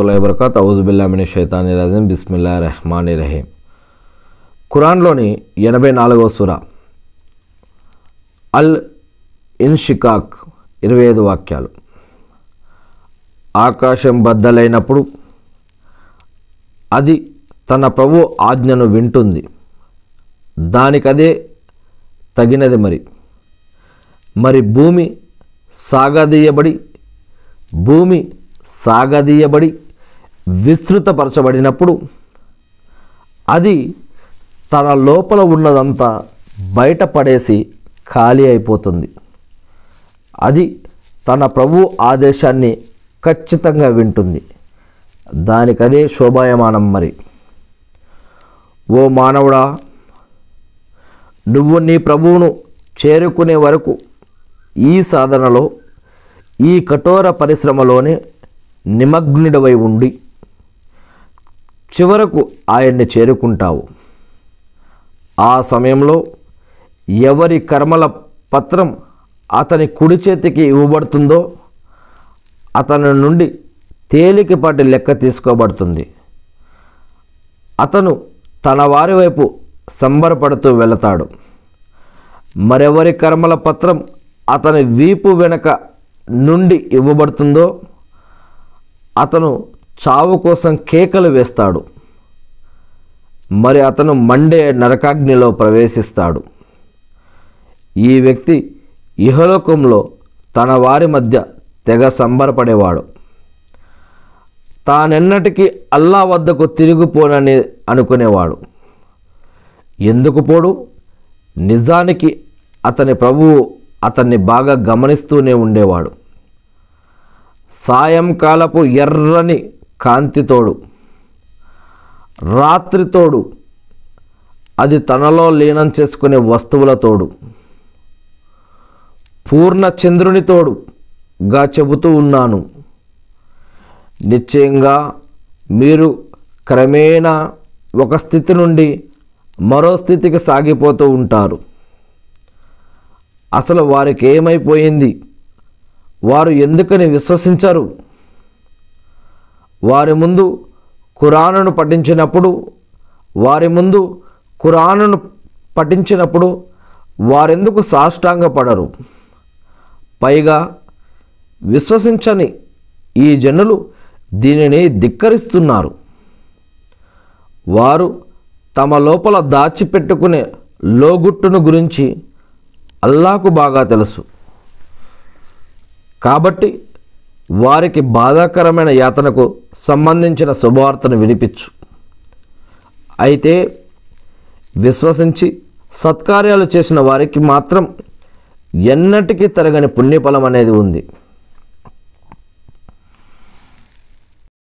వరహమతుల్లా వరకత్ ఔజుబిల్లామిని షైతాని రజీం బిస్మిల్లా రెహమాని రహీం ఖురాన్లోని ఎనభై నాలుగవ సుర అల్ ఇన్షికాక్ ఇరవై ఐదు వాక్యాలు ఆకాశం బద్దలైనప్పుడు అది తన ప్రభు ఆజ్ఞను వింటుంది దానికదే తగినది మరి మరి భూమి సాగదీయబడి భూమి సాగదీయబడి విస్తృతపరచబడినప్పుడు అది తన లోపల ఉన్నదంతా బయటపడేసి ఖాళీ అయిపోతుంది అది తన ప్రభు ఆదేశాన్ని ఖచ్చితంగా వింటుంది దానికదే శోభాయమానం మరి ఓ మానవుడా నువ్వు నీ ప్రభువును చేరుకునే వరకు ఈ సాధనలో ఈ కఠోర పరిశ్రమలోనే నిమగ్నుడవై ఉండి చివరకు ఆయన్ని చేరుకుంటావు ఆ సమయంలో ఎవరి కర్మల పత్రం అతని కుడి చేతికి ఇవ్వబడుతుందో అతని నుండి తేలికపాటి లెక్క తీసుకోబడుతుంది అతను తన వారి వైపు సంబరపడుతూ వెళతాడు మరెవరి కర్మల పత్రం అతని వీపు వెనక నుండి ఇవ్వబడుతుందో అతను చావు కోసం కేకలు వేస్తాడు మరి అతను మండే నరకాగ్నిలో ప్రవేశిస్తాడు ఈ వ్యక్తి ఇహలోకంలో తన వారి మధ్య తెగ సంబరపడేవాడు తానెన్నటికీ అల్లా వద్దకు తిరిగిపోనని అనుకునేవాడు ఎందుకు పోడు నిజానికి అతని ప్రభువు అతన్ని బాగా గమనిస్తూనే ఉండేవాడు సాయంకాలపు ఎర్రని కాంతితోడు రాత్రితోడు అది తనలో లీనం చేసుకునే వస్తువులతోడు పూర్ణచంద్రునితోడు గా చెబుతూ ఉన్నాను నిశ్చయంగా మీరు క్రమేణా ఒక స్థితి నుండి మరో స్థితికి సాగిపోతూ ఉంటారు అసలు వారికి ఏమైపోయింది వారు ఎందుకని విశ్వసించరు వారి ముందు ఖురాను పఠించినప్పుడు వారి ముందు ఖురాను పఠించినప్పుడు వారెందుకు సాష్టాంగపడరు పైగా విశ్వసించని ఈ జనులు దీనిని ధిక్కరిస్తున్నారు వారు తమ లోపల దాచిపెట్టుకునే లోగుట్టును గురించి అల్లాకు బాగా తెలుసు కాబట్టి వారికి బాధాకరమైన యాతనకు సంబంధించిన శుభవార్తను వినిపించు అయితే విశ్వసించి సత్కార్యాలు చేసిన వారికి మాత్రం ఎన్నటికీ తరగని పుణ్యఫలం అనేది ఉంది